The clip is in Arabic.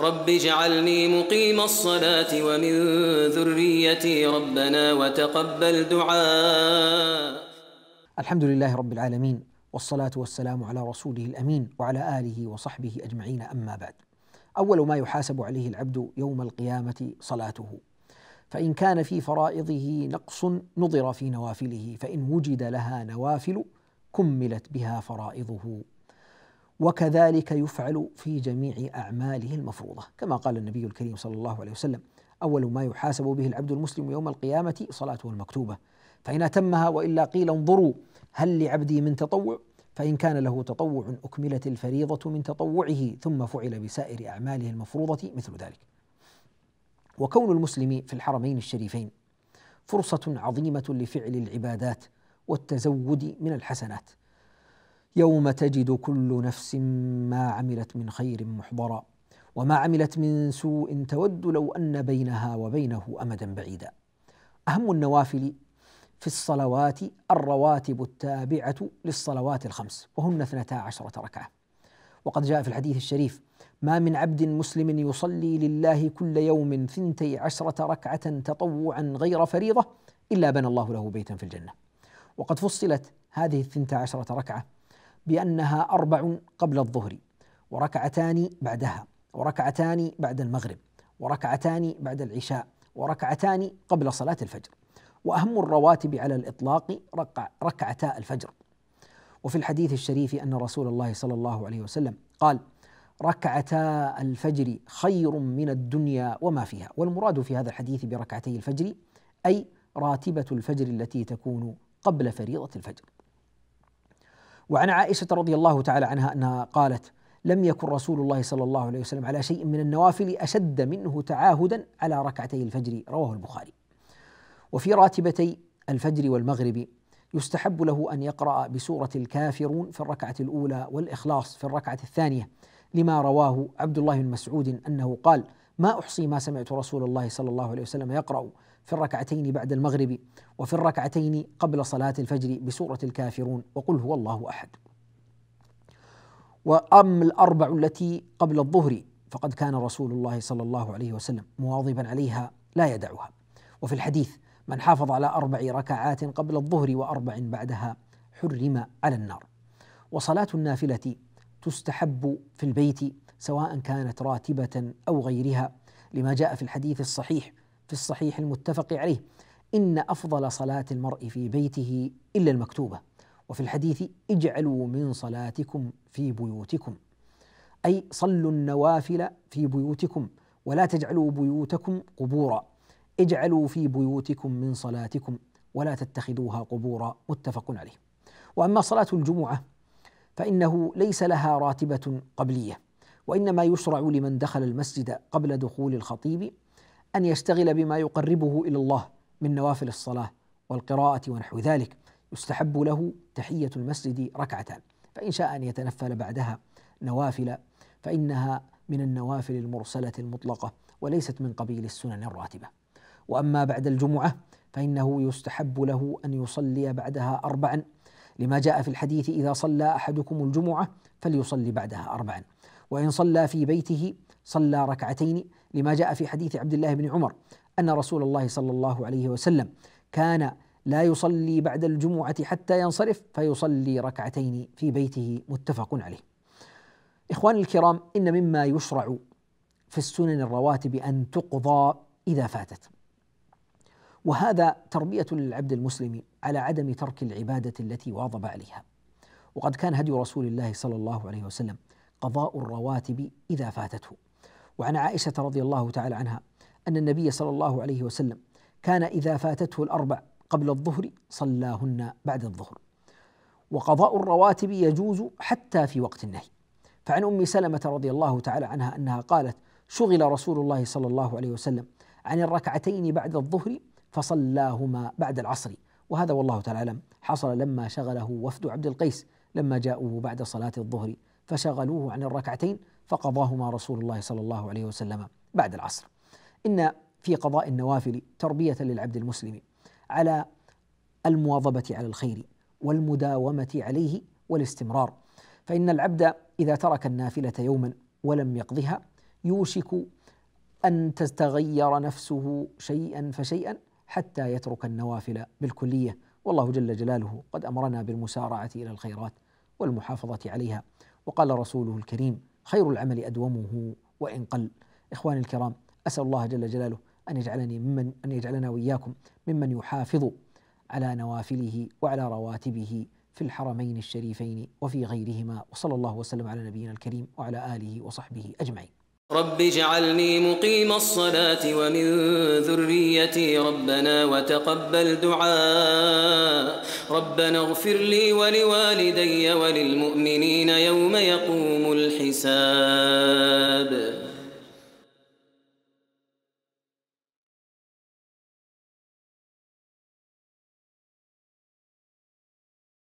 رب اجعلني مقيم الصلاة ومن ذريتي ربنا وتقبل دعاء الحمد لله رب العالمين والصلاة والسلام على رسوله الأمين وعلى آله وصحبه أجمعين أما بعد أول ما يحاسب عليه العبد يوم القيامة صلاته فإن كان في فرائضه نقص نظر في نوافله فإن وجد لها نوافل كملت بها فرائضه وكذلك يفعل في جميع اعماله المفروضه كما قال النبي الكريم صلى الله عليه وسلم اول ما يحاسب به العبد المسلم يوم القيامه صلاته المكتوبه فان اتمها والا قيل انظروا هل لعبدي من تطوع فان كان له تطوع اكملت الفريضه من تطوعه ثم فعل بسائر اعماله المفروضه مثل ذلك وكون المسلم في الحرمين الشريفين فرصه عظيمه لفعل العبادات والتزود من الحسنات يوم تجد كل نفس ما عملت من خير محضرا وما عملت من سوء تود لو ان بينها وبينه امدا بعيدا. اهم النوافل في الصلوات الرواتب التابعه للصلوات الخمس وهن اثنتا عشره ركعه. وقد جاء في الحديث الشريف: ما من عبد مسلم يصلي لله كل يوم ثنتي عشره ركعه تطوعا غير فريضه الا بنى الله له بيتا في الجنه. وقد فصلت هذه الثنتا عشره ركعه بأنها أربع قبل الظهر وركعتان بعدها وركعتان بعد المغرب وركعتان بعد العشاء وركعتان قبل صلاة الفجر وأهم الرواتب على الإطلاق ركع ركعتا الفجر وفي الحديث الشريف أن رسول الله صلى الله عليه وسلم قال ركعتا الفجر خير من الدنيا وما فيها والمراد في هذا الحديث بركعتي الفجر أي راتبة الفجر التي تكون قبل فريضة الفجر وعن عائشه رضي الله تعالى عنها انها قالت لم يكن رسول الله صلى الله عليه وسلم على شيء من النوافل اشد منه تعاهدا على ركعتي الفجر رواه البخاري. وفي راتبتي الفجر والمغرب يستحب له ان يقرا بسوره الكافرون في الركعه الاولى والاخلاص في الركعه الثانيه لما رواه عبد الله بن مسعود انه قال: ما احصي ما سمعت رسول الله صلى الله عليه وسلم يقرا في الركعتين بعد المغرب وفي الركعتين قبل صلاة الفجر بسورة الكافرون وقل هو الله أحد وأما الأربع التي قبل الظهر فقد كان رسول الله صلى الله عليه وسلم مواظبا عليها لا يدعها وفي الحديث من حافظ على أربع ركعات قبل الظهر وأربع بعدها حرم على النار وصلاة النافلة تستحب في البيت سواء كانت راتبة أو غيرها لما جاء في الحديث الصحيح في الصحيح المتفق عليه إن أفضل صلاة المرء في بيته إلا المكتوبة وفي الحديث اجعلوا من صلاتكم في بيوتكم أي صلوا النوافل في بيوتكم ولا تجعلوا بيوتكم قبورا اجعلوا في بيوتكم من صلاتكم ولا تتخذوها قبورا متفق عليه واما صلاه الجمعه فانه ليس لها راتبه قبليه وانما يشرع لمن دخل المسجد قبل دخول الخطيب ان يشتغل بما يقربه الى الله من نوافل الصلاه والقراءه ونحو ذلك يستحب له تحيه المسجد ركعتان فان شاء ان يتنفل بعدها نوافل فانها من النوافل المرسله المطلقه وليست من قبيل السنن الراتبه واما بعد الجمعه فانه يستحب له ان يصلي بعدها اربعا لما جاء في الحديث اذا صلى احدكم الجمعه فليصلي بعدها اربعا وإن صلى في بيته صلى ركعتين لما جاء في حديث عبد الله بن عمر أن رسول الله صلى الله عليه وسلم كان لا يصلي بعد الجمعة حتى ينصرف فيصلي ركعتين في بيته متفق عليه. إخواني الكرام إن مما يشرع في السنن الرواتب أن تقضى إذا فاتت. وهذا تربية للعبد المسلم على عدم ترك العبادة التي واظب عليها. وقد كان هدي رسول الله صلى الله عليه وسلم قضاء الرواتب إذا فاتته وعن عائشة رضي الله تعالى عنها أن النبي صلى الله عليه وسلم كان إذا فاتته الأربع قبل الظهر صلاهن بعد الظهر وقضاء الرواتب يجوز حتى في وقت النهي فعن أم سلمة رضي الله تعالى عنها أنها قالت شغل رسول الله صلى الله عليه وسلم عن الركعتين بعد الظهر فصلاهما بعد العصر وهذا والله تعالى أعلم حصل لما شغله وفد عبد القيس لما جاءوه بعد صلاة الظهر فشغلوه عن الركعتين فقضاهما رسول الله صلى الله عليه وسلم بعد العصر إن في قضاء النوافل تربية للعبد المسلم على المواظبة على الخير والمداومة عليه والاستمرار فإن العبد إذا ترك النافلة يوما ولم يقضها يوشك أن تتغير نفسه شيئا فشيئا حتى يترك النوافل بالكلية والله جل جلاله قد أمرنا بالمسارعة إلى الخيرات والمحافظة عليها وقال رسوله الكريم خير العمل أدومه وإن قل إخواني الكرام أسأل الله جل جلاله أن يجعلني ممن أن يجعلنا وإياكم ممن يحافظ على نوافله وعلى رواتبه في الحرمين الشريفين وفي غيرهما وصلى الله وسلم على نبينا الكريم وعلى آله وصحبه أجمعين رب اجعلني مقيم الصلاة ومن ذريتي ربنا وتقبل دعاء ربنا اغفر لي ولوالدي وللمؤمنين يوم يقوم الحساب